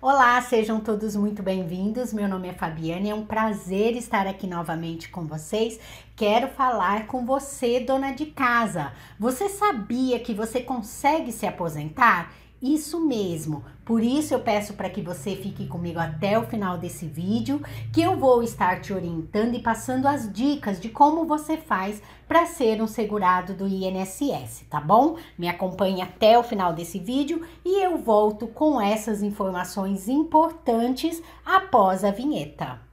Olá, sejam todos muito bem-vindos. Meu nome é Fabiane, é um prazer estar aqui novamente com vocês. Quero falar com você, dona de casa. Você sabia que você consegue se aposentar? Isso mesmo. Por isso eu peço para que você fique comigo até o final desse vídeo, que eu vou estar te orientando e passando as dicas de como você faz para ser um segurado do INSS, tá bom? Me acompanhe até o final desse vídeo e eu volto com essas informações importantes após a vinheta.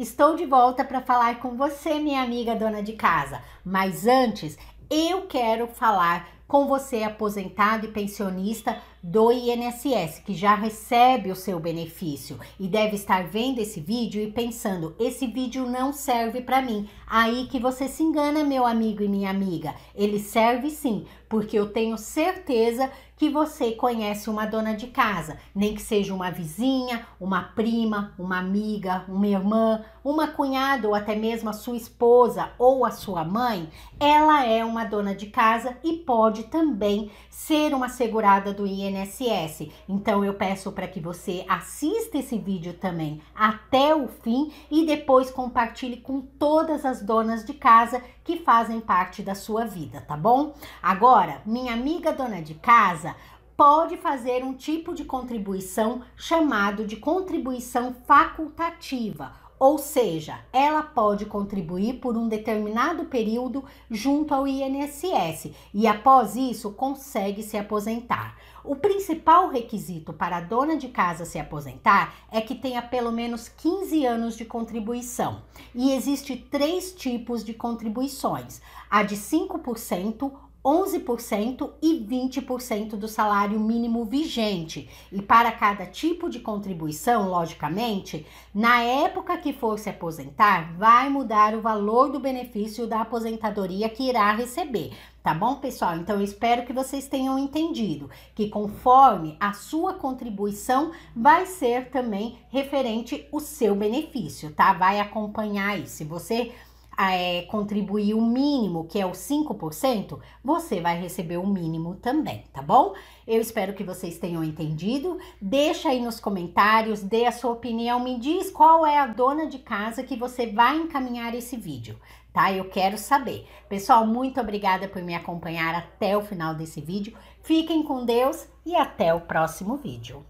Estou de volta para falar com você, minha amiga dona de casa. Mas antes, eu quero falar com você, aposentado e pensionista, do INSS, que já recebe o seu benefício e deve estar vendo esse vídeo e pensando: esse vídeo não serve para mim. Aí que você se engana, meu amigo e minha amiga. Ele serve sim, porque eu tenho certeza que você conhece uma dona de casa, nem que seja uma vizinha, uma prima, uma amiga, uma irmã, uma cunhada ou até mesmo a sua esposa ou a sua mãe, ela é uma dona de casa e pode também ser uma segurada do INSS INSS. Então eu peço para que você assista esse vídeo também até o fim e depois compartilhe com todas as donas de casa que fazem parte da sua vida, tá bom? Agora, minha amiga dona de casa, pode fazer um tipo de contribuição chamado de contribuição facultativa ou seja, ela pode contribuir por um determinado período junto ao INSS e após isso consegue se aposentar. O principal requisito para a dona de casa se aposentar é que tenha pelo menos 15 anos de contribuição. E existe três tipos de contribuições: a de 5%, 11% e 20% do salário mínimo vigente, e para cada tipo de contribuição, logicamente, na época que for se aposentar, vai mudar o valor do benefício da aposentadoria que irá receber. Tá bom, pessoal? Então eu espero que vocês tenham entendido que conforme a sua contribuição vai ser também referente o seu benefício, tá? Vai acompanhar aí. Se você é, contribuir o mínimo, que é o 5%, você vai receber o mínimo também, tá bom? Eu espero que vocês tenham entendido. Deixa aí nos comentários, dê a sua opinião, me diz qual é a dona de casa que você vai encaminhar esse vídeo, tá? Eu quero saber. Pessoal, muito obrigada por me acompanhar até o final desse vídeo. Fiquem com Deus e até o próximo vídeo.